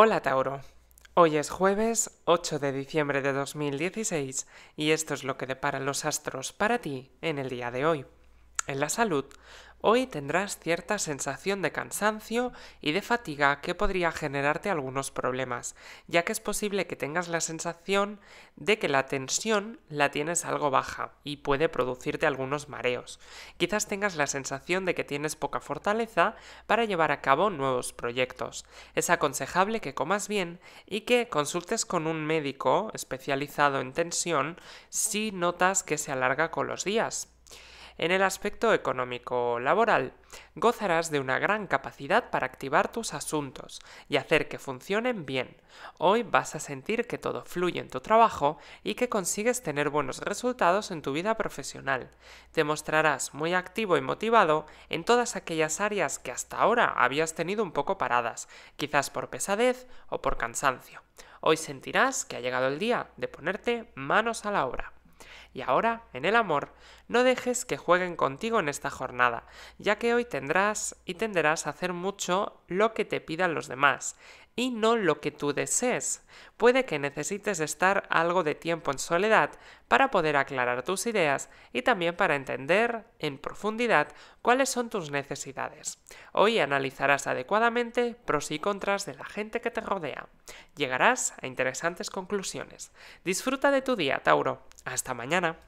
Hola Tauro, hoy es jueves 8 de diciembre de 2016 y esto es lo que depara los astros para ti en el día de hoy. En la salud Hoy tendrás cierta sensación de cansancio y de fatiga que podría generarte algunos problemas, ya que es posible que tengas la sensación de que la tensión la tienes algo baja y puede producirte algunos mareos. Quizás tengas la sensación de que tienes poca fortaleza para llevar a cabo nuevos proyectos. Es aconsejable que comas bien y que consultes con un médico especializado en tensión si notas que se alarga con los días en el aspecto económico-laboral, gozarás de una gran capacidad para activar tus asuntos y hacer que funcionen bien. Hoy vas a sentir que todo fluye en tu trabajo y que consigues tener buenos resultados en tu vida profesional. Te mostrarás muy activo y motivado en todas aquellas áreas que hasta ahora habías tenido un poco paradas, quizás por pesadez o por cansancio. Hoy sentirás que ha llegado el día de ponerte manos a la obra. Y ahora, en el amor, no dejes que jueguen contigo en esta jornada, ya que hoy tendrás y tenderás a hacer mucho lo que te pidan los demás, y no lo que tú desees. Puede que necesites estar algo de tiempo en soledad para poder aclarar tus ideas y también para entender en profundidad cuáles son tus necesidades. Hoy analizarás adecuadamente pros y contras de la gente que te rodea. Llegarás a interesantes conclusiones. Disfruta de tu día, Tauro. Hasta mañana.